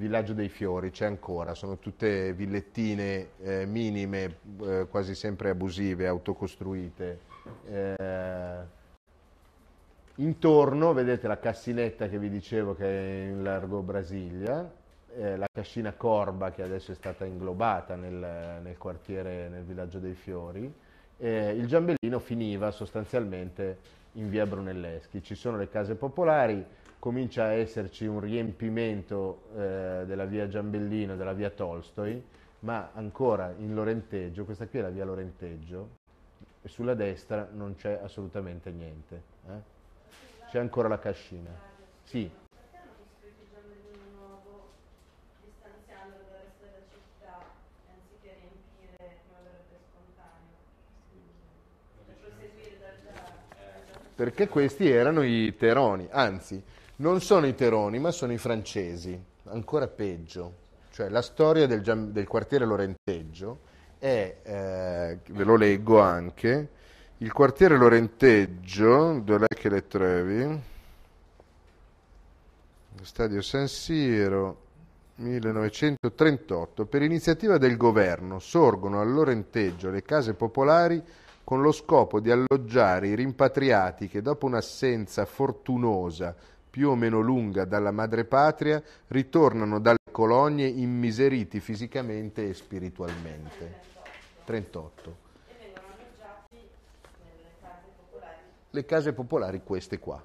Villaggio dei Fiori c'è ancora, sono tutte villettine eh, minime, eh, quasi sempre abusive, autocostruite. Eh, intorno vedete la cassinetta che vi dicevo che è in largo Brasilia, eh, la cascina Corba che adesso è stata inglobata nel, nel quartiere, nel villaggio dei Fiori. il Giambellino finiva sostanzialmente in via Brunelleschi. Ci sono le case popolari, comincia a esserci un riempimento eh, della via Giambellino, della via Tolstoi, ma ancora in Lorenteggio, questa qui è la via Lorenteggio, e sulla destra non c'è assolutamente niente. Eh? C'è ancora la cascina. Sì. Perché questi erano i teroni, anzi, non sono i Teroni, ma sono i francesi, ancora peggio. Cioè la storia del, del quartiere Lorenteggio è, eh, ve lo leggo anche, il quartiere Lorenteggio, dov'è che le trovi? Stadio San Siro, 1938, per iniziativa del governo sorgono a Lorenteggio le case popolari con lo scopo di alloggiare i rimpatriati che dopo un'assenza fortunosa più o meno lunga dalla madrepatria, ritornano dalle colonie immiseriti fisicamente e spiritualmente. 38. Le case popolari queste qua.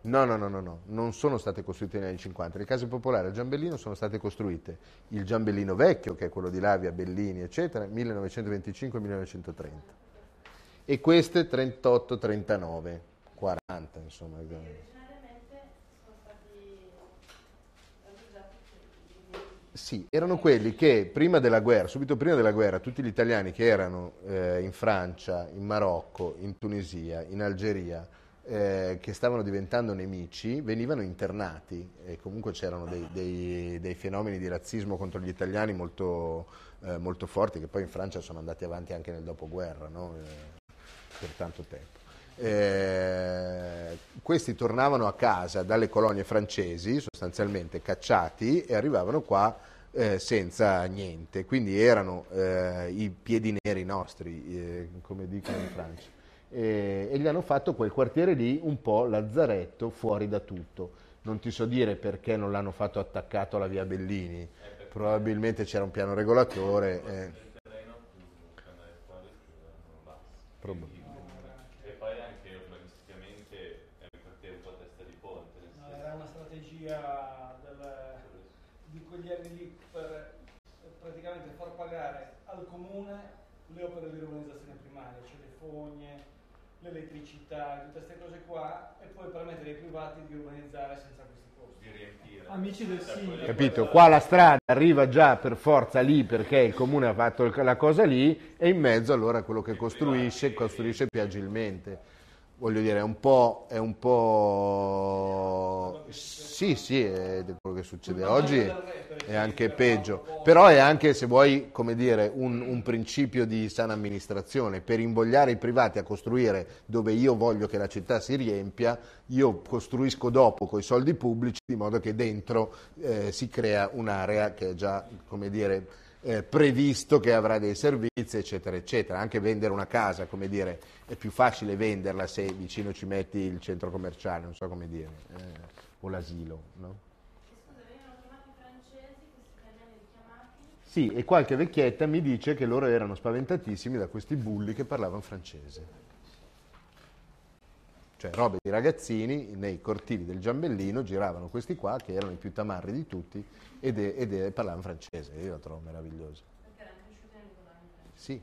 No, no, no, no, no, non sono state costruite negli anni 50. Le case popolari a Giambellino sono state costruite il Giambellino vecchio, che è quello di Lavia, Bellini, eccetera, 1925-1930. E queste 38-39. 40, insomma. Sì, erano quelli che prima della guerra, subito prima della guerra, tutti gli italiani che erano eh, in Francia, in Marocco, in Tunisia, in Algeria, eh, che stavano diventando nemici, venivano internati e comunque c'erano dei, dei, dei fenomeni di razzismo contro gli italiani molto, eh, molto, forti che poi in Francia sono andati avanti anche nel dopoguerra, no? Eh, per tanto tempo eh, questi tornavano a casa dalle colonie francesi, sostanzialmente cacciati, e arrivavano qua eh, senza niente. Quindi erano eh, i piedi neri nostri, eh, come dicono in Francia. E, eh, e gli hanno fatto quel quartiere lì un po' lazzaretto, fuori da tutto. Non ti so dire perché non l'hanno fatto attaccato alla via Bellini, probabilmente c'era un piano regolatore. Eh. Probabilmente. strategia del, di quegli anni lì per eh, praticamente far pagare al comune le opere di urbanizzazione primaria, cioè le fogne, l'elettricità, tutte queste cose qua, e poi permettere ai privati di urbanizzare senza questi costi. Di riempire. Amici del sindaco. Capito? Qua la strada arriva già per forza lì perché il comune ha fatto la cosa lì e in mezzo allora quello che costruisce, costruisce più agilmente voglio dire, è un po'... È un po'... Sì, sì, è quello che succede oggi è anche peggio, però è anche, se vuoi, come dire, un, un principio di sana amministrazione. Per invogliare i privati a costruire dove io voglio che la città si riempia, io costruisco dopo con i soldi pubblici, di modo che dentro eh, si crea un'area che è già, come dire eh, previsto che avrà dei servizi, eccetera, eccetera. Anche vendere una casa, come dire, è più facile venderla se vicino ci metti il centro commerciale, non so come dire, eh, o l'asilo, no? Sì, e qualche vecchietta mi dice che loro erano spaventatissimi da questi bulli che parlavano francese cioè robe di ragazzini nei cortili del Giambellino, giravano questi qua che erano i più tamarri di tutti ed, è, ed parlavano francese, io la trovo meravigliosa. Perché erano cresciuti nel Sì.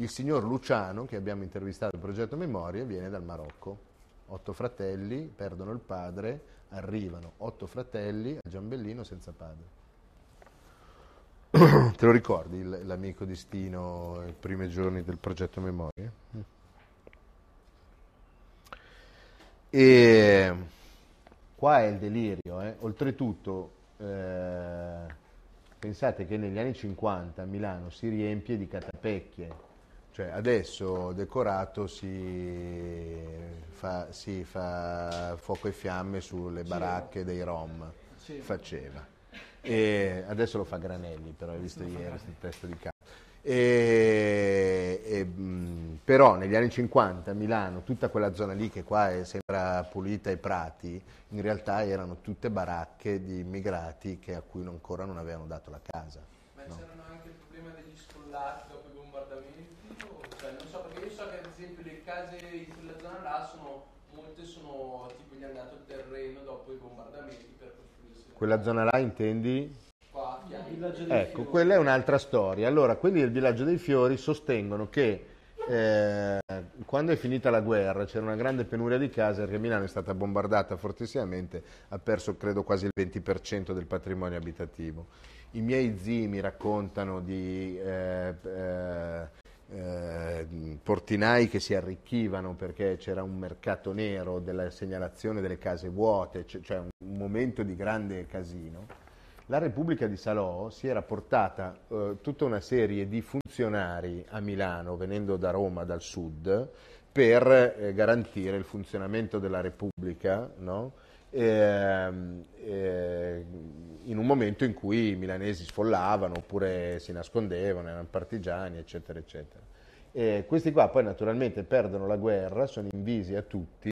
Il signor Luciano, che abbiamo intervistato al progetto Memoria, viene dal Marocco. Otto fratelli, perdono il padre, arrivano otto fratelli a Giambellino senza padre. Te lo ricordi l'amico di Stino, i primi giorni del progetto Memoria? E qua è il delirio, eh? oltretutto eh, pensate che negli anni 50 Milano si riempie di catapecchie, cioè adesso decorato si fa, si fa fuoco e fiamme sulle baracche dei Rom, faceva. E adesso lo fa Granelli però, hai visto ieri, testa di cazzo. E, e, mm, però negli anni 50 a Milano, tutta quella zona lì che qua sembra pulita e prati, in realtà erano tutte baracche di immigrati che, a cui ancora non avevano dato la casa. Ma no? c'erano anche il problema degli sfollati dopo i bombardamenti? Cioè, non so, perché io so che ad esempio le case in quella zona là sono, molte sono tipo gli hanno dato il terreno dopo i bombardamenti per costruirsi. Quella zona là intendi? Qua, ecco, fiori. quella è un'altra storia. Allora, quelli del villaggio dei fiori sostengono che eh, quando è finita la guerra c'era una grande penuria di case perché Milano è stata bombardata fortissimamente, ha perso credo quasi il 20% del patrimonio abitativo. I miei zii mi raccontano di eh, eh, eh, portinai che si arricchivano perché c'era un mercato nero della segnalazione delle case vuote, cioè un momento di grande casino. La Repubblica di Salò si era portata eh, tutta una serie di funzionari a Milano, venendo da Roma, dal sud, per eh, garantire il funzionamento della Repubblica, no? Eh, eh, in un momento in cui i milanesi sfollavano oppure si nascondevano, erano partigiani, eccetera, eccetera. Eh, questi qua poi naturalmente perdono la guerra, sono invisi a tutti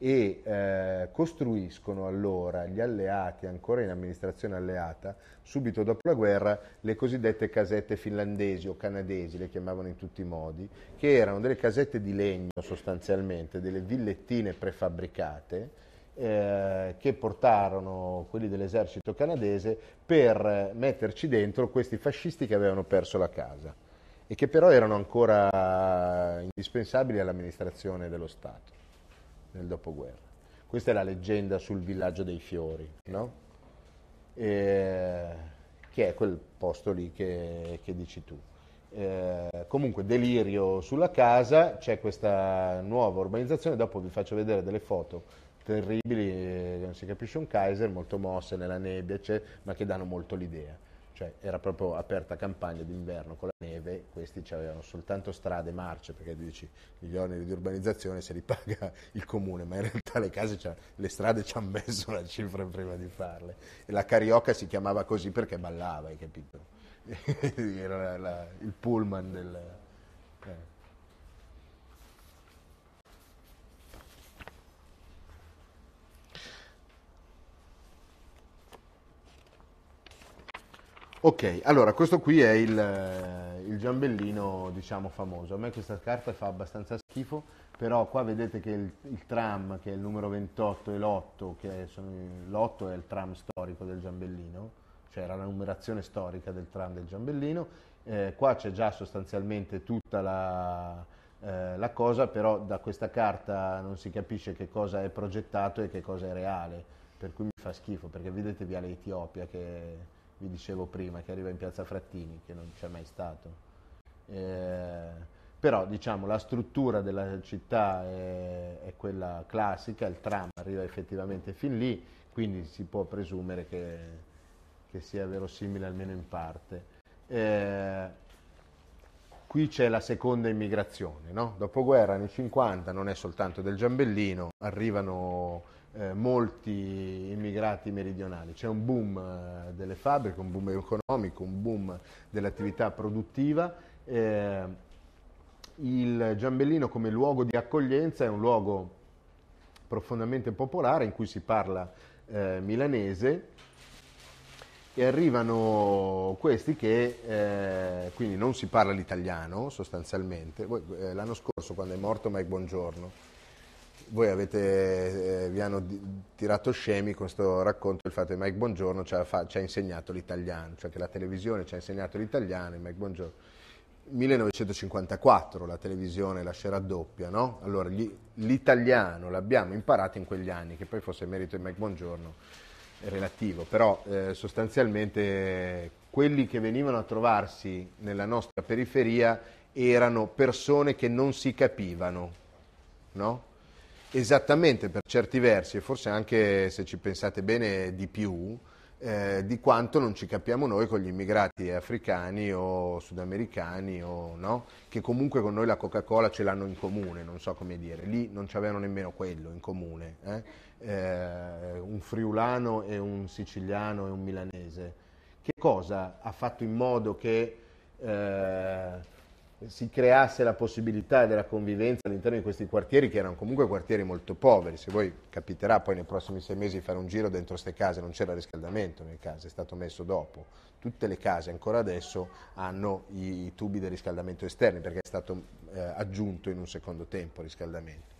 e eh, costruiscono allora gli alleati, ancora in amministrazione alleata, subito dopo la guerra, le cosiddette casette finlandesi o canadesi, le chiamavano in tutti i modi, che erano delle casette di legno sostanzialmente, delle villettine prefabbricate, eh, che portarono quelli dell'esercito canadese per metterci dentro questi fascisti che avevano perso la casa e che però erano ancora indispensabili all'amministrazione dello Stato nel dopoguerra. Questa è la leggenda sul villaggio dei fiori, no? e, che è quel posto lì che, che dici tu. Eh, comunque delirio sulla casa, c'è questa nuova urbanizzazione, dopo vi faccio vedere delle foto terribili, eh, non si capisce un Kaiser, molto mosse nella nebbia, ma che danno molto l'idea cioè era proprio aperta campagna d'inverno con la neve, questi avevano soltanto strade, e marce, perché dici gli oneri di urbanizzazione se li paga il comune, ma in realtà le case, le strade ci hanno messo la cifra prima di farle. E la carioca si chiamava così perché ballava, hai capito? era la, la, il pullman del... Eh. Ok, allora questo qui è il, eh, il, giambellino diciamo famoso, a me questa carta fa abbastanza schifo, però qua vedete che il, il tram che è il numero 28 e l'8, che sono, l'8 è il tram storico del giambellino, cioè era la numerazione storica del tram del giambellino, eh, qua c'è già sostanzialmente tutta la, eh, la cosa, però da questa carta non si capisce che cosa è progettato e che cosa è reale, per cui mi fa schifo, perché vedete via l'Etiopia che vi dicevo prima, che arriva in piazza Frattini, che non c'è mai stato. Eh, però diciamo la struttura della città è, è, quella classica, il tram arriva effettivamente fin lì, quindi si può presumere che, che sia verosimile almeno in parte. Eh, qui c'è la seconda immigrazione, no? guerra, nel 50 non è soltanto del Giambellino, arrivano eh, molti immigrati meridionali. C'è un boom eh, delle fabbriche, un boom economico, un boom dell'attività produttiva. Eh, il Giambellino come luogo di accoglienza è un luogo profondamente popolare in cui si parla eh, milanese e arrivano questi che eh, quindi non si parla l'italiano sostanzialmente. Eh, l'anno scorso quando è morto Mike Buongiorno voi avete, eh, vi hanno tirato scemi con questo racconto del fatto che Mike Bongiorno ci ha, fa, ci ha insegnato l'italiano, cioè che la televisione ci ha insegnato l'italiano e Mike Bongiorno. 1954 la televisione lascerà doppia, no? Allora gli, l'italiano l'abbiamo imparato in quegli anni, che poi fosse merito di Mike Bongiorno è relativo, però eh, sostanzialmente quelli che venivano a trovarsi nella nostra periferia erano persone che non si capivano, no? esattamente per certi versi, e forse anche se ci pensate bene di più, eh, di quanto non ci capiamo noi con gli immigrati africani o sudamericani o, no? che comunque con noi la Coca-Cola ce l'hanno in comune, non so come dire, lì non c'avevano nemmeno quello in comune, eh? Eh, un friulano e un siciliano e un milanese. Che cosa ha fatto in modo che eh, si creasse la possibilità della convivenza all'interno di questi quartieri che erano comunque quartieri molto poveri. Se voi capiterà poi nei prossimi sei mesi fare un giro dentro queste case, non c'era riscaldamento nelle case, è stato messo dopo. Tutte le case ancora adesso hanno i tubi di riscaldamento esterni perché è stato eh, aggiunto in un secondo tempo il riscaldamento.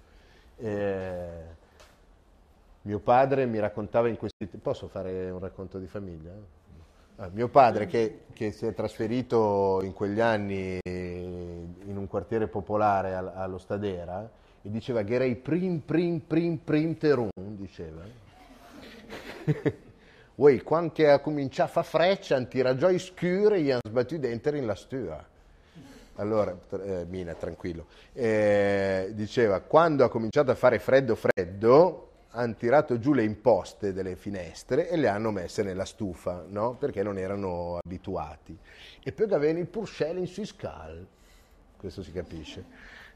Eh, mio padre mi raccontava in questi... Posso fare un racconto di famiglia? Eh, mio padre che, che si è trasferito in quegli anni quartiere popolare allo Stadera e diceva Gerei prim prim prim prim terun, diceva. Uè, quando ha cominciato a fare freccia, hanno tirato già i scuri e gli hanno sbattuto dentro in la stua. Allora, eh, Mina, tranquillo. Eh, diceva, quando ha cominciato a fare freddo freddo, hanno tirato giù le imposte delle finestre e le hanno messe nella stufa, no? Perché non erano abituati. E poi avevano il purcell in sui scal questo si capisce.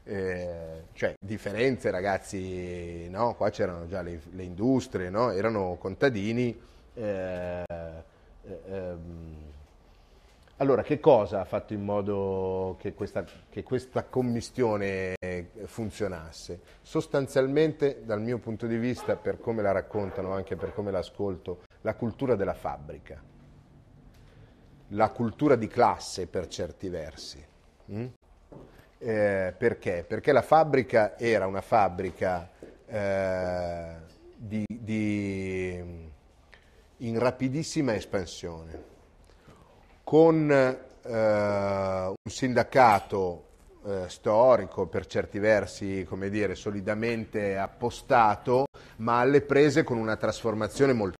Eh, cioè, differenze ragazzi, no? qua c'erano già le, le industrie, no? erano contadini. Eh, eh, ehm. Allora, che cosa ha fatto in modo che questa, che questa commistione funzionasse? Sostanzialmente, dal mio punto di vista, per come la raccontano, anche per come l'ascolto, la cultura della fabbrica, la cultura di classe per certi versi. Mm? Eh, perché? Perché la fabbrica era una fabbrica eh, di, di, in rapidissima espansione, con eh, un sindacato eh, storico, per certi versi, come dire, solidamente appostato, ma alle prese con una trasformazione molto